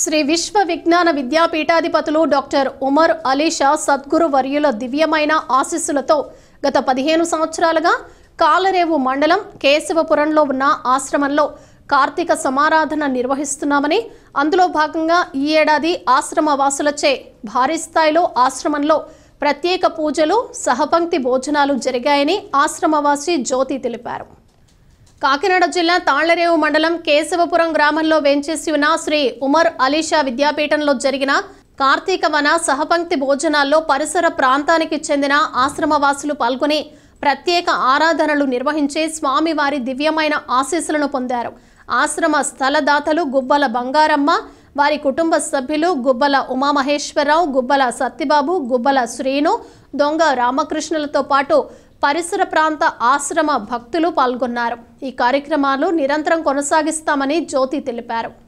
శ్రీ విశ్వ విజ్ఞాన విద్యాపీఠాధిపతులు డాక్టర్ ఉమర్ అలీషా సద్గురు వర్యుల దివ్యమైన ఆశీస్సులతో గత పదిహేను సంవత్సరాలుగా కాలరేవు మండలం కేశవపురంలో ఉన్న ఆశ్రమంలో కార్తీక సమారాధన నిర్వహిస్తున్నామని అందులో భాగంగా ఈ ఏడాది ఆశ్రమ వాసులచే భారీ స్థాయిలో ఆశ్రమంలో ప్రత్యేక పూజలు సహపంక్తి భోజనాలు జరిగాయని ఆశ్రమవాసి జ్యోతి తెలిపారు కాకినాడ జిల్లా తాళ్లరేవు మండలం కేశవపురం గ్రామంలో వేంచేసి ఉన్న శ్రీ ఉమర్ అలీషా విద్యాపీఠంలో జరిగిన కార్తీక వన సహపంక్తి భోజనాల్లో పరిసర ప్రాంతానికి చెందిన ఆశ్రమవాసులు పాల్గొని ప్రత్యేక ఆరాధనలు నిర్వహించి స్వామివారి దివ్యమైన ఆశీస్సులను పొందారు ఆశ్రమ స్థలదాతలు గుబ్బల బంగారమ్మ వారి కుటుంబ సభ్యులు గుబ్బల ఉమామహేశ్వరరావు గుబ్బల సత్తిబాబు గుబ్బల శ్రీను దొంగ రామకృష్ణులతో పాటు పరిసర ప్రాంత ఆశ్రమ భక్తులు పాల్గొన్నారు ఈ కార్యక్రమాలు నిరంతరం కొనసాగిస్తామని జ్యోతి తెలిపారు